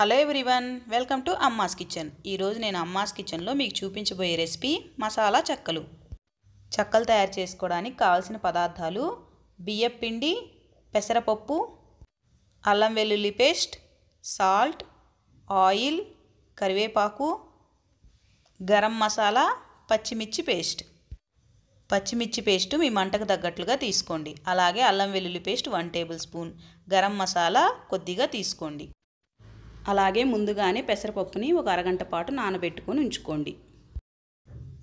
hello everyone welcome to Amma's kitchen ఈరోజు నేను అమ్మాస్ కిచెన్లో మీకు చూపించబోయే రెసిపీ మసాలా చెక్కలు చెక్కలు తయారు చేసుకోవడానికి కావాల్సిన పదార్థాలు బియ్యపిండి పిండి పెసరపప్పు అల్లం వెల్లుల్లి పేస్ట్ సాల్ట్ ఆయిల్ కరివేపాకు గరం మసాలా పచ్చిమిర్చి పేస్ట్ పచ్చిమిర్చి పేస్ట్ మీ మంటకు తగ్గట్లుగా తీసుకోండి అలాగే అల్లం వెల్లుల్లి paste one tablespoon garam masala కొద్దిగా తీసుకోండి అలాగే ముందుగానే పెసరపప్పుని ఒక అరగంట పాటు నానబెట్టుకొని ఉంచుకోండి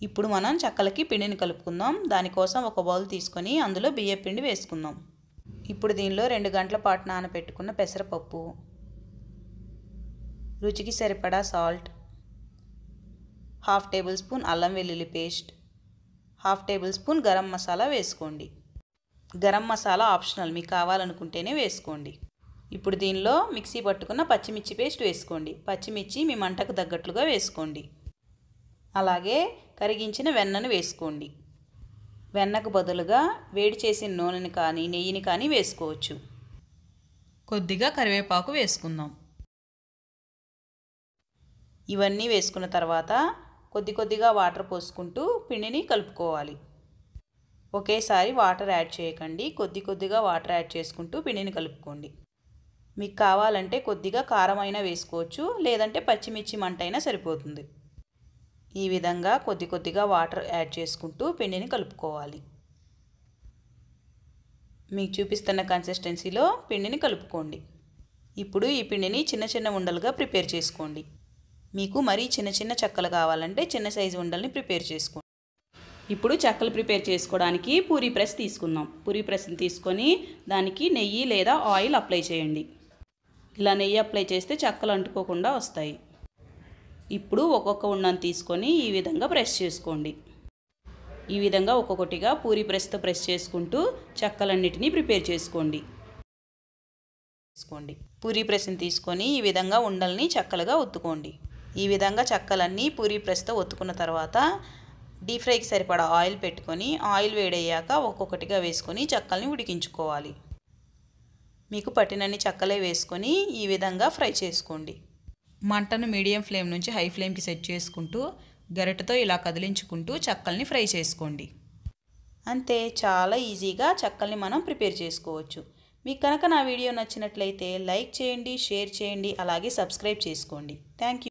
ఇప్పుడు మనం చెక్కలకి పిండిని కలుపుకుందాం దానికోసం ఒక బౌల్ తీసుకొని అందులో బియ్య పిండి వేసుకుందాం ఇప్పుడు దీనిలో రెండు గంటల పాటు నానబెట్టుకున్న పెసరపప్పు రుచికి సరిపడా సాల్ట్ హాఫ్ టేబుల్ స్పూన్ అల్లం వెల్లుల్లి paste half tablespoon garam masala వేసుకోండి గరం మసాలా ఆప్షనల్ మీకు కావాలనుకుంటేనే వేసుకోండి ఇప్పుడు దీనిలో మిక్సీ పట్టుకున్న పచ్చిమిర్చి పేస్ట్ వేసుకోండి పచ్చిమిర్చి మీ మంటకు తగ్గట్లుగా వేసుకోండి అలాగే కరిగించిన వెన్నను వేసుకోండి వెన్నకు బదులుగా వేడి చేసిన నూనెని కానీ నెయ్యిని కానీ వేసుకోవచ్చు కొద్దిగా కరివేపాకు వేసుకుందాం ఇవన్నీ వేసుకున్న తర్వాత కొద్ది కొద్దిగా వాటర్ పోసుకుంటూ పిండిని కలుపుకోవాలి ఒకేసారి వాటర్ యాడ్ చేయకండి కొద్ది కొద్దిగా వాటర్ యాడ్ చేసుకుంటూ పిండిని కలుపుకోండి మీకు కావాలంటే కొద్దిగా కారం అయినా వేసుకోవచ్చు లేదంటే పచ్చిమిర్చి మంట అయినా సరిపోతుంది ఈ విధంగా కొద్ది కొద్దిగా వాటర్ యాడ్ చేసుకుంటూ పిండిని కలుపుకోవాలి మీకు చూపిస్తున్న కన్సిస్టెన్సీలో పిండిని కలుపుకోండి ఇప్పుడు ఈ పిండిని చిన్న చిన్న ఉండలుగా ప్రిపేర్ చేసుకోండి మీకు మరీ చిన్న చిన్న చెక్కలు కావాలంటే చిన్న సైజు ఉండల్ని ప్రిపేర్ చేసుకోండి ఇప్పుడు చెక్కలు ప్రిపేర్ చేసుకోవడానికి పూరి ప్రెస్ తీసుకుందాం పూరి ప్రెస్ని తీసుకొని దానికి నెయ్యి లేదా ఆయిల్ అప్లై చేయండి ఇలా నెయ్యి అప్లై చేస్తే చక్కలు అంటుకోకుండా వస్తాయి ఇప్పుడు ఒక్కొక్క ఉండను తీసుకొని ఈ విధంగా ప్రెస్ చేసుకోండి ఈ విధంగా ఒక్కొక్కటిగా పూరి ప్రెస్తో ప్రెస్ చేసుకుంటూ చెక్కలన్నిటినీ ప్రిపేర్ చేసుకోండి తీసుకోండి పూరి ప్రెస్ని తీసుకొని ఈ విధంగా ఉండల్ని చక్కలుగా ఒత్తుకోండి ఈ విధంగా చెక్కలన్నీ పూరి ప్రెస్తో ఒత్తుకున్న తర్వాత డీప్ ఫ్రైకి సరిపడా ఆయిల్ పెట్టుకొని ఆయిల్ వేడయ్యాక ఒక్కొక్కటిగా వేసుకొని చెక్కల్ని ఉడికించుకోవాలి మీకు పట్టినన్ని చక్కలే వేసుకొని ఈ విధంగా ఫ్రై చేసుకోండి మంటను మీడియం ఫ్లేమ్ నుంచి హై ఫ్లేమ్కి సెట్ చేసుకుంటూ గరిటతో ఇలా కదిలించుకుంటూ చక్కల్ని ఫ్రై చేసుకోండి అంతే చాలా ఈజీగా చక్కల్ని మనం ప్రిపేర్ చేసుకోవచ్చు మీకు కనుక నా వీడియో నచ్చినట్లయితే లైక్ చేయండి షేర్ చేయండి అలాగే సబ్స్క్రైబ్ చేసుకోండి థ్యాంక్